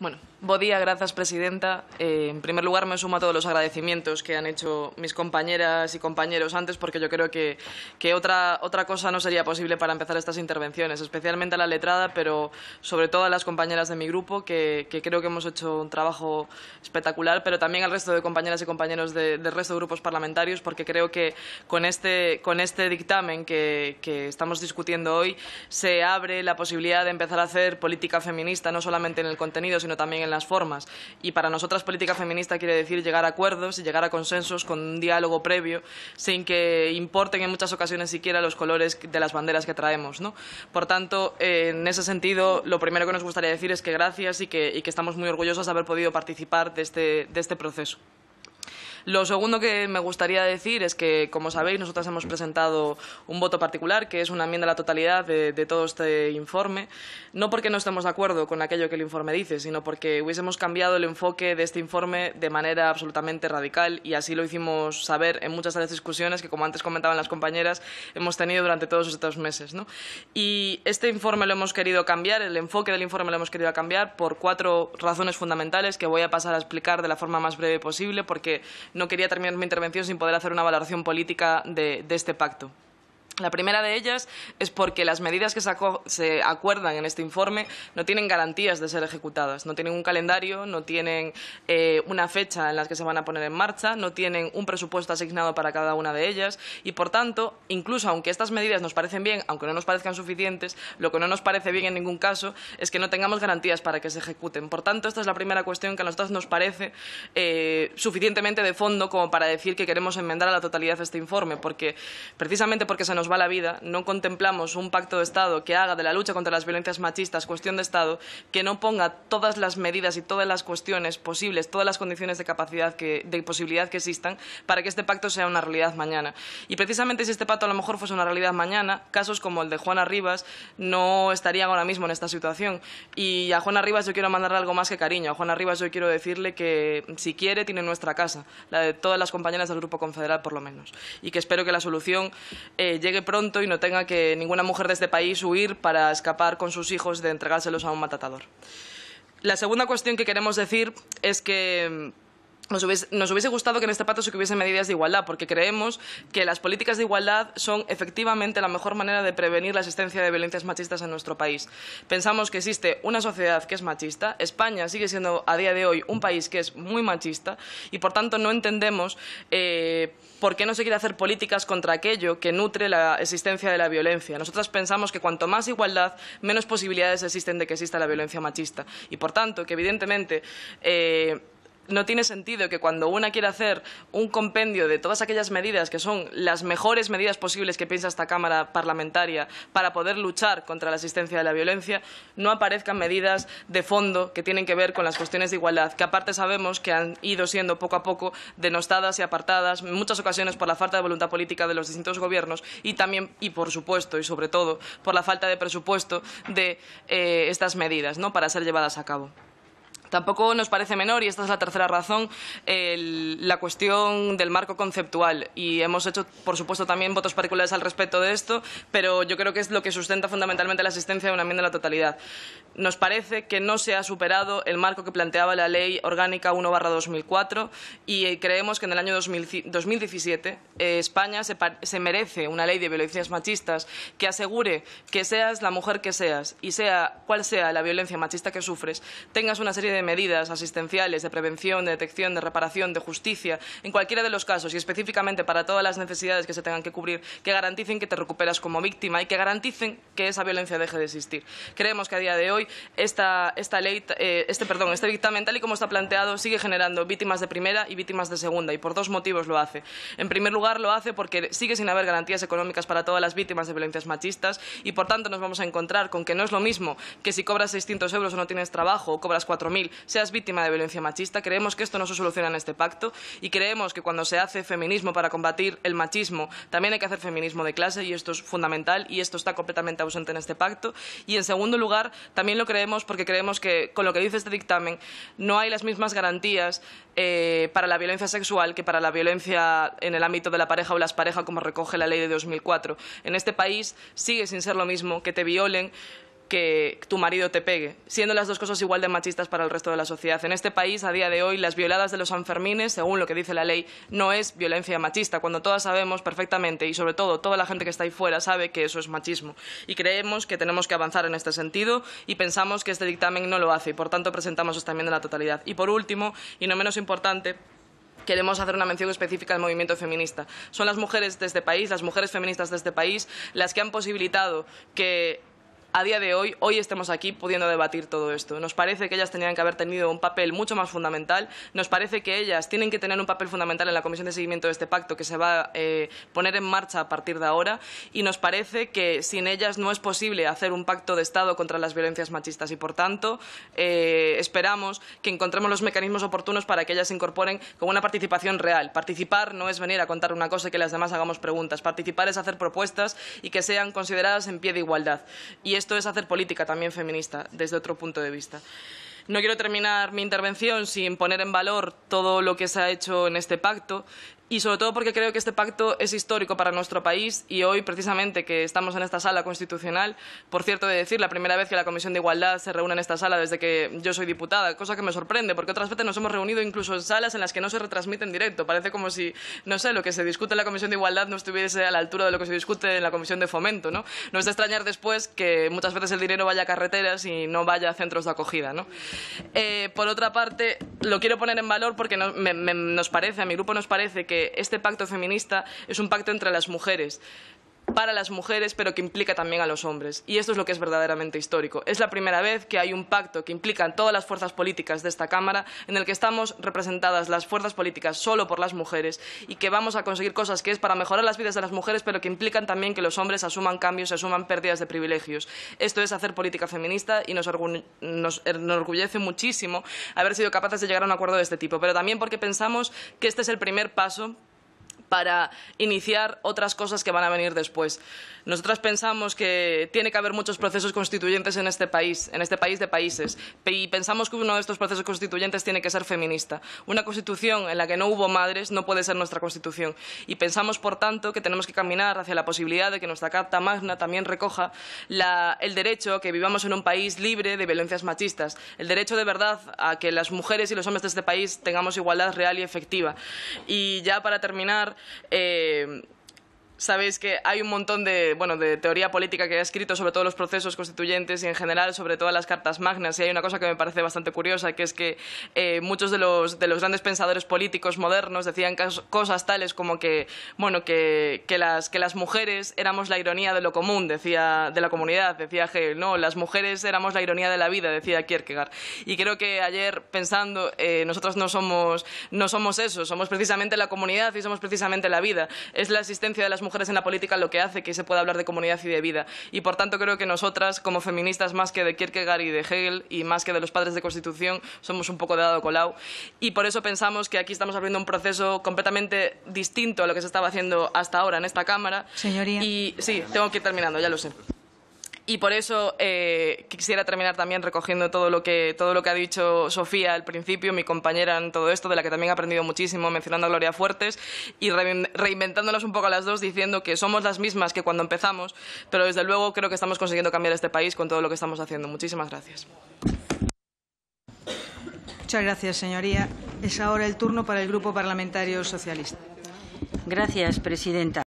Bueno, día gracias, presidenta. Eh, en primer lugar, me sumo a todos los agradecimientos que han hecho mis compañeras y compañeros antes, porque yo creo que, otra, otra cosa no sería posible para empezar estas intervenciones, especialmente a la letrada, pero sobre todo a las compañeras de mi grupo, que, creo que hemos hecho un trabajo espectacular, pero también al resto de compañeras y compañeros del resto de grupos parlamentarios, porque creo que con este, con este dictamen que, que estamos discutiendo hoy se abre la posibilidad de empezar a hacer política feminista, no solamente en el contenido, sino también en las formas. Y para nosotras política feminista quiere decir llegar a acuerdos y llegar a consensos con un diálogo previo, sin que importen en muchas ocasiones siquiera los colores de las banderas que traemos. ¿no? Por tanto, en ese sentido, lo primero que nos gustaría decir es que gracias y que, estamos muy orgullosos de haber podido participar de este, este proceso. Lo segundo que me gustaría decir es que, como sabéis, nosotros hemos presentado un voto particular, que es una enmienda a la totalidad de, todo este informe, no porque no estemos de acuerdo con aquello que el informe dice, sino porque hubiésemos cambiado el enfoque de este informe de manera absolutamente radical y así lo hicimos saber en muchas de las discusiones que, como antes comentaban las compañeras, hemos tenido durante todos estos meses. Y este informe lo hemos querido cambiar, el enfoque del informe lo hemos querido cambiar por cuatro razones fundamentales que voy a pasar a explicar de la forma más breve posible porque no quería terminar mi intervención sin poder hacer una valoración política de, este pacto. La primera de ellas es porque las medidas que se, acuerdan en este informe no tienen garantías de ser ejecutadas, no tienen un calendario, no tienen eh, una fecha en la que se van a poner en marcha, no tienen un presupuesto asignado para cada una de ellas y, por tanto, incluso aunque estas medidas nos parecen bien, aunque no nos parezcan suficientes, lo que no nos parece bien en ningún caso es que no tengamos garantías para que se ejecuten. Por tanto, esta es la primera cuestión que a nosotros nos parece eh, suficientemente de fondo como para decir que queremos enmendar a la totalidad este informe, porque precisamente porque se nos va la vida, no contemplamos un pacto de Estado que haga de la lucha contra las violencias machistas cuestión de Estado, que no ponga todas las medidas y todas las cuestiones posibles, todas las condiciones de capacidad, que, de posibilidad que existan para que este pacto sea una realidad mañana. Y precisamente si este pacto a lo mejor fuese una realidad mañana, casos como el de Juana Rivas no estarían ahora mismo en esta situación. Y a Juana Rivas yo quiero mandarle algo más que cariño. A Juana Rivas yo quiero decirle que si quiere tiene nuestra casa, la de todas las compañeras del Grupo Confederal por lo menos. Y que espero que la solución eh, llegue pronto y no tenga que ninguna mujer de este país huir para escapar con sus hijos de entregárselos a un matatador. La segunda cuestión que queremos decir es que nos hubiese, gustado que en este pacto se hubiesen medidas de igualdad, porque creemos que las políticas de igualdad son efectivamente la mejor manera de prevenir la existencia de violencias machistas en nuestro país. Pensamos que existe una sociedad que es machista, España sigue siendo a día de hoy un país que es muy machista y por tanto no entendemos eh, por qué no se quiere hacer políticas contra aquello que nutre la existencia de la violencia. Nosotras pensamos que cuanto más igualdad, menos posibilidades existen de que exista la violencia machista y por tanto que evidentemente. Eh, no tiene sentido que cuando una quiere hacer un compendio de todas aquellas medidas que son las mejores medidas posibles que piensa esta Cámara parlamentaria para poder luchar contra la asistencia de la violencia, no aparezcan medidas de fondo que tienen que ver con las cuestiones de igualdad, que aparte sabemos que han ido siendo poco a poco denostadas y apartadas, en muchas ocasiones por la falta de voluntad política de los distintos gobiernos y también, y por supuesto, y sobre todo, por la falta de presupuesto de eh, estas medidas ¿no? para ser llevadas a cabo. Tampoco nos parece menor, y esta es la tercera razón, la cuestión del marco conceptual. Y hemos hecho, por supuesto, también votos particulares al respecto de esto, pero yo creo que es lo que sustenta fundamentalmente la existencia de una enmienda de la totalidad. Nos parece que no se ha superado el marco que planteaba la Ley Orgánica 1-2004 y eh, creemos que en el año 2017 eh, España se, se merece una ley de violencias machistas que asegure que seas la mujer que seas y sea cual sea la violencia machista que sufres, tengas una serie de medidas asistenciales, de prevención, de detección, de reparación, de justicia, en cualquiera de los casos y específicamente para todas las necesidades que se tengan que cubrir, que garanticen que te recuperas como víctima y que garanticen que esa violencia deje de existir. Creemos que a día de hoy esta, ley, eh, este, perdón, este dictamen tal y como está planteado sigue generando víctimas de primera y víctimas de segunda y por dos motivos lo hace. En primer lugar lo hace porque sigue sin haber garantías económicas para todas las víctimas de violencias machistas y por tanto nos vamos a encontrar con que no es lo mismo que si cobras 600 euros o no tienes trabajo o cobras 4.000 seas víctima de violencia machista. Creemos que esto no se soluciona en este pacto y creemos que cuando se hace feminismo para combatir el machismo, también hay que hacer feminismo de clase y esto es fundamental y esto está completamente ausente en este pacto. Y en segundo lugar, también lo creemos porque creemos que con lo que dice este dictamen no hay las mismas garantías eh, para la violencia sexual que para la violencia en el ámbito de la pareja o las parejas como recoge la ley de 2004. En este país sigue sin ser lo mismo que te violen que tu marido te pegue, siendo las dos cosas igual de machistas para el resto de la sociedad. En este país, a día de hoy, las violadas de los Sanfermines, según lo que dice la ley, no es violencia machista, cuando todas sabemos perfectamente, y sobre todo toda la gente que está ahí fuera sabe que eso es machismo. Y creemos que tenemos que avanzar en este sentido y pensamos que este dictamen no lo hace, y por tanto presentamos esta enmienda en la totalidad. Y por último, y no menos importante, queremos hacer una mención específica al movimiento feminista. Son las mujeres de este país, las mujeres feministas de este país, las que han posibilitado que a día de hoy, hoy estemos aquí pudiendo debatir todo esto. Nos parece que ellas tenían que haber tenido un papel mucho más fundamental, nos parece que ellas tienen que tener un papel fundamental en la comisión de seguimiento de este pacto que se va a eh, poner en marcha a partir de ahora y nos parece que sin ellas no es posible hacer un pacto de Estado contra las violencias machistas y, por tanto, eh, esperamos que encontremos los mecanismos oportunos para que ellas se incorporen con una participación real. Participar no es venir a contar una cosa y que las demás hagamos preguntas. Participar es hacer propuestas y que sean consideradas en pie de igualdad esto es hacer política también feminista, desde otro punto de vista. No quiero terminar mi intervención sin poner en valor todo lo que se ha hecho en este pacto, y sobre todo porque creo que este pacto es histórico para nuestro país y hoy, precisamente, que estamos en esta sala constitucional, por cierto, de decir, la primera vez que la Comisión de Igualdad se reúne en esta sala desde que yo soy diputada, cosa que me sorprende, porque otras veces nos hemos reunido incluso en salas en las que no se retransmite en directo. Parece como si, no sé, lo que se discute en la Comisión de Igualdad no estuviese a la altura de lo que se discute en la Comisión de Fomento, ¿no? es de extrañar después que muchas veces el dinero vaya a carreteras y no vaya a centros de acogida, ¿no? Eh, por otra parte, lo quiero poner en valor porque nos parece, a mi grupo nos parece que este pacto feminista es un pacto entre las mujeres para las mujeres, pero que implica también a los hombres. Y esto es lo que es verdaderamente histórico. Es la primera vez que hay un pacto que implica a todas las fuerzas políticas de esta Cámara, en el que estamos representadas las fuerzas políticas solo por las mujeres y que vamos a conseguir cosas que es para mejorar las vidas de las mujeres, pero que implican también que los hombres asuman cambios, asuman pérdidas de privilegios. Esto es hacer política feminista y nos, enorgullece muchísimo haber sido capaces de llegar a un acuerdo de este tipo, pero también porque pensamos que este es el primer paso para iniciar otras cosas que van a venir después. Nosotras pensamos que tiene que haber muchos procesos constituyentes en este país, en este país de países, y pensamos que uno de estos procesos constituyentes tiene que ser feminista. Una constitución en la que no hubo madres no puede ser nuestra constitución. Y pensamos, por tanto, que tenemos que caminar hacia la posibilidad de que nuestra Carta Magna también recoja el derecho a que vivamos en un país libre de violencias machistas, el derecho de verdad a que las mujeres y los hombres de este país tengamos igualdad real y efectiva. Y ya para terminar, eh, Sabéis que hay un montón de, bueno, de teoría política que ha escrito sobre todos los procesos constituyentes y en general sobre todas las cartas magnas. Y hay una cosa que me parece bastante curiosa, que es que eh, muchos de los, de los grandes pensadores políticos modernos decían cosas tales como que, bueno, que, que, las, que las mujeres éramos la ironía de lo común, decía, de la comunidad, decía Hegel. No, las mujeres éramos la ironía de la vida, decía Kierkegaard. Y creo que ayer, pensando, eh, nosotros no somos, no somos eso, somos precisamente la comunidad y somos precisamente la vida. Es la existencia de las mujeres en la política lo que hace que se pueda hablar de comunidad y de vida. Y por tanto creo que nosotras, como feministas, más que de Kierkegaard y de Hegel y más que de los padres de Constitución, somos un poco de dado colado. Y por eso pensamos que aquí estamos abriendo un proceso completamente distinto a lo que se estaba haciendo hasta ahora en esta Cámara. Señoría. Y sí, tengo que ir terminando, ya lo sé. Y por eso eh, quisiera terminar también recogiendo todo lo, que, todo lo que ha dicho Sofía al principio, mi compañera en todo esto, de la que también he aprendido muchísimo, mencionando a Gloria Fuertes y reinventándonos un poco a las dos, diciendo que somos las mismas que cuando empezamos, pero desde luego creo que estamos consiguiendo cambiar este país con todo lo que estamos haciendo. Muchísimas gracias. Muchas gracias, señoría. Es ahora el turno para el Grupo Parlamentario Socialista. Gracias, presidenta.